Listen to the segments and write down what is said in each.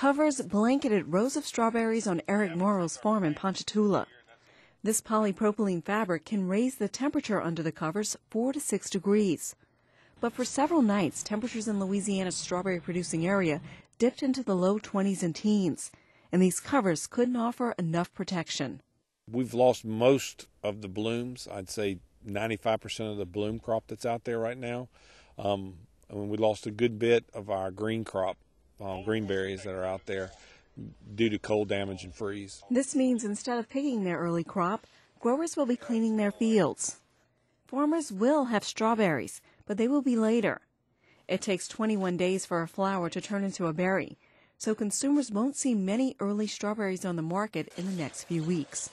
covers blanketed rows of strawberries on Eric Morrow's farm in Ponchatoula. This polypropylene fabric can raise the temperature under the covers 4 to 6 degrees. But for several nights, temperatures in Louisiana's strawberry producing area dipped into the low 20s and teens, and these covers couldn't offer enough protection. We've lost most of the blooms, I'd say 95% of the bloom crop that's out there right now. Um, I mean, we lost a good bit of our green crop um, green berries that are out there due to cold damage and freeze. This means instead of picking their early crop, growers will be cleaning their fields. Farmers will have strawberries, but they will be later. It takes 21 days for a flower to turn into a berry, so consumers won't see many early strawberries on the market in the next few weeks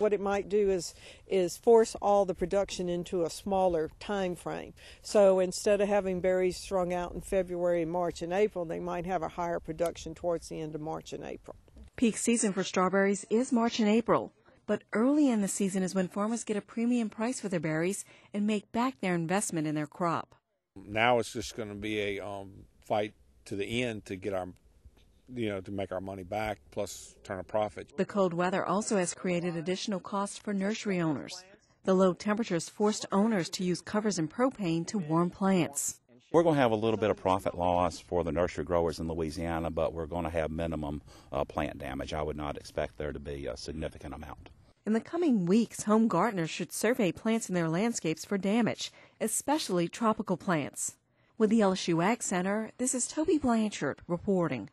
what it might do is is force all the production into a smaller time frame. So instead of having berries strung out in February, March, and April, they might have a higher production towards the end of March and April. Peak season for strawberries is March and April, but early in the season is when farmers get a premium price for their berries and make back their investment in their crop. Now it's just going to be a um, fight to the end to get our you know, to make our money back plus turn a profit. The cold weather also has created additional costs for nursery owners. The low temperatures forced owners to use covers and propane to warm plants. We're going to have a little bit of profit loss for the nursery growers in Louisiana, but we're going to have minimum uh, plant damage. I would not expect there to be a significant amount. In the coming weeks, home gardeners should survey plants in their landscapes for damage, especially tropical plants. With the LSU Ag Center, this is Toby Blanchard reporting.